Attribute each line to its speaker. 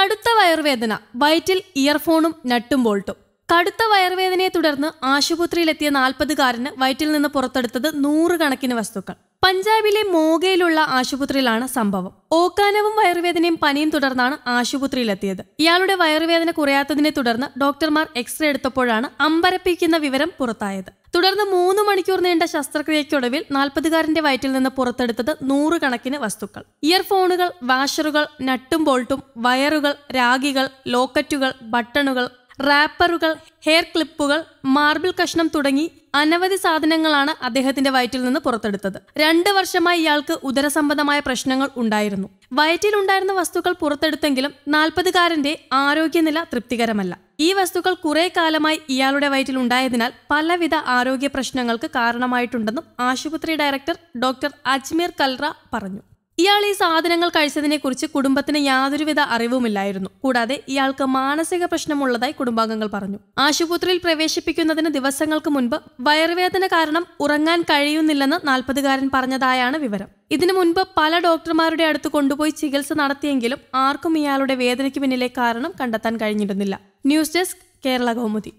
Speaker 1: കടുത്ത വയറുവേദന വയറ്റിൽ ഇയർഫോണും നട്ടും ബോൾട്ടും കടുത്ത വയറുവേദനയെ തുടർന്ന് ആശുപത്രിയിലെത്തിയ നാൽപ്പതുകാരന് വയറ്റിൽ നിന്ന് പുറത്തെടുത്തത് നൂറുകണക്കിന് വസ്തുക്കൾ പഞ്ചാബിലെ മോഗയിലുള്ള ആശുപത്രിയിലാണ് സംഭവം ഓക്കാനവും വയറുവേദനയും പനിയും തുടർന്നാണ് ആശുപത്രിയിലെത്തിയത് ഇയാളുടെ വയറുവേദന കുറയാത്തതിനെ തുടർന്ന് ഡോക്ടർമാർ എക്സ്റേ എടുത്തപ്പോഴാണ് അമ്പരപ്പിക്കുന്ന വിവരം പുറത്തായത് തുടർന്ന് മൂന്ന് മണിക്കൂർ നീണ്ട ശസ്ത്രക്രിയയ്ക്കൊടുവിൽ നാൽപ്പതുകാരന്റെ വയറ്റിൽ നിന്ന് പുറത്തെടുത്തത് നൂറുകണക്കിന് വസ്തുക്കൾ ഇയർഫോണുകൾ വാഷറുകൾ നട്ടും ബോൾട്ടും വയറുകൾ രാഗികൾ ലോക്കറ്റുകൾ ബട്ടണുകൾ റാപ്പറുകൾ ഹെയർ ക്ലിപ്പുകൾ മാർബിൾ കഷ്ണം തുടങ്ങി അനവധി സാധനങ്ങളാണ് അദ്ദേഹത്തിന്റെ വയറ്റിൽ നിന്ന് പുറത്തെടുത്തത് രണ്ട് വർഷമായി ഇയാൾക്ക് ഉദരസംബന്ധമായ പ്രശ്നങ്ങൾ ഉണ്ടായിരുന്നു വയറ്റിലുണ്ടായിരുന്ന വസ്തുക്കൾ പുറത്തെടുത്തെങ്കിലും നാൽപ്പതുകാരന്റെ ആരോഗ്യനില തൃപ്തികരമല്ല ഈ വസ്തുക്കൾ കുറേ കാലമായി ഇയാളുടെ വയറ്റിൽ ഉണ്ടായതിനാൽ പലവിധ ആരോഗ്യ പ്രശ്നങ്ങൾക്ക് കാരണമായിട്ടുണ്ടെന്നും ആശുപത്രി ഡയറക്ടർ ഡോക്ടർ അജ്മീർ കൽറ പറഞ്ഞു ഇയാൾ ഈ സാധനങ്ങൾ കഴിച്ചതിനെക്കുറിച്ച് കുടുംബത്തിന് യാതൊരുവിധ അറിവുമില്ലായിരുന്നു കൂടാതെ ഇയാൾക്ക് മാനസിക പ്രശ്നമുള്ളതായി കുടുംബാംഗങ്ങൾ പറഞ്ഞു ആശുപത്രിയിൽ പ്രവേശിപ്പിക്കുന്നതിന് ദിവസങ്ങൾക്ക് മുൻപ് വയറുവേദന കാരണം ഉറങ്ങാൻ കഴിയുന്നില്ലെന്ന് നാൽപ്പതുകാരൻ പറഞ്ഞതായാണ് വിവരം ഇതിനു മുൻപ് പല ഡോക്ടർമാരുടെ അടുത്ത് കൊണ്ടുപോയി ചികിത്സ നടത്തിയെങ്കിലും ആർക്കും ഇയാളുടെ വേദനയ്ക്ക് പിന്നിലെ കാരണം കണ്ടെത്താൻ കഴിഞ്ഞിരുന്നില്ല ന്യൂസ് ഡെസ്ക് കേരള കൗമുദി